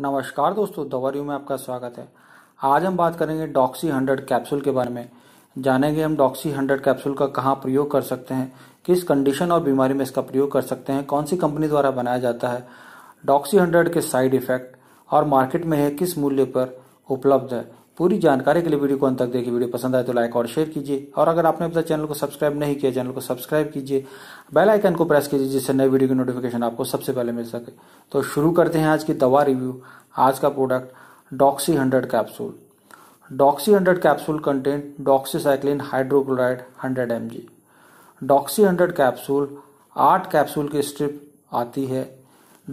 नमस्कार दोस्तों दवारियों में आपका स्वागत है आज हम बात करेंगे डॉक्सी हंड्रेड कैप्सूल के बारे में जानेंगे हम डॉक्सी हंड्रेड कैप्सूल का कहाँ प्रयोग कर सकते हैं किस कंडीशन और बीमारी में इसका प्रयोग कर सकते हैं कौन सी कंपनी द्वारा बनाया जाता है डॉक्सी हंड्रेड के साइड इफेक्ट और मार्केट में है किस मूल्य पर उपलब्ध है पूरी जानकारी के लिए वीडियो को अंत तक देखिए वीडियो पसंद आए तो लाइक और शेयर कीजिए और अगर आपने अपना चैनल को सब्सक्राइब नहीं किया चैनल को सब्सक्राइब कीजिए बेल आइकन को प्रेस कीजिए जिससे नई वीडियो की नोटिफिकेशन आपको सबसे पहले मिल सके तो शुरू करते हैं आज की दवा रिव्यू आज का product Doxy hundred capsule Doxy hundred capsule content doxycycline hydrochloride hundred M Doxy hundred capsule आठ कैप्सूल की स्ट्रिप आती है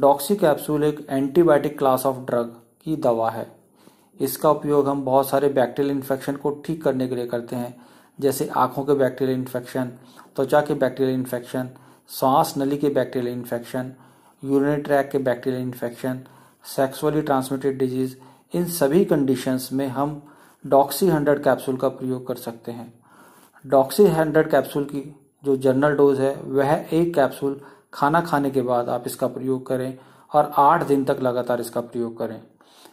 डॉक्सी कैप्सूल एक एंटीबायोटिक क्लास ऑफ ड्रग की दवा है इसका उपयोग हम बहुत सारे बैक्टीरियल इन्फेक्शन को ठीक करने के लिए करते हैं जैसे आँखों के बैक्टीरियल इन्फेक्शन त्वचा के बैक्टीरियल इन्फेक्शन सांस नली के बैक्टीरियल इन्फेक्शन यूरिनरी ट्रैक के bacterial infection sexually transmitted disease इन सभी कंडीशंस में हम डॉक्सी हंड्रेड कैप्सूल का प्रयोग कर सकते हैं डॉक्सी हंड्रेड कैप्सूल की जो जनरल डोज है वह एक कैप्सूल खाना खाने के बाद आप इसका प्रयोग करें और आठ दिन तक लगातार इसका प्रयोग करें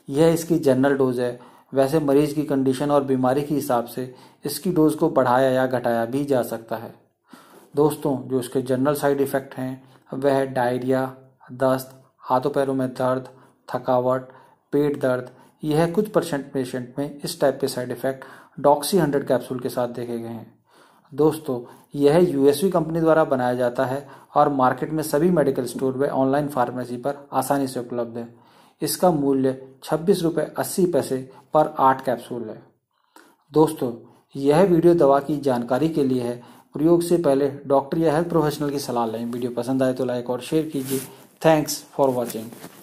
यह इसकी जनरल डोज है वैसे मरीज की कंडीशन और बीमारी के हिसाब से इसकी डोज को बढ़ाया या घटाया भी जा सकता है दोस्तों जो इसके जनरल साइड इफ़ेक्ट हैं वह डायरिया दस्त हाथों पैरों में दर्द थकावट पेट दर्द यह कुछ परसेंट पेशेंट में इस टाइप के side effect Doxy hundred capsule के साथ देखे गए हैं दोस्तों यह यूएसवी कंपनी द्वारा बनाया जाता है और मार्केट में सभी मेडिकल स्टोर व ऑनलाइन फार्मेसी पर आसानी से उपलब्ध है इसका मूल्य छब्बीस रुपये अस्सी पैसे पर आठ कैप्सूल है दोस्तों यह वीडियो दवा की जानकारी के लिए है प्रयोग से पहले डॉक्टर या हेल्थ प्रोफेशनल की सलाह लें वीडियो पसंद आए तो लाइक और शेयर कीजिए थैंक्स फॉर वॉचिंग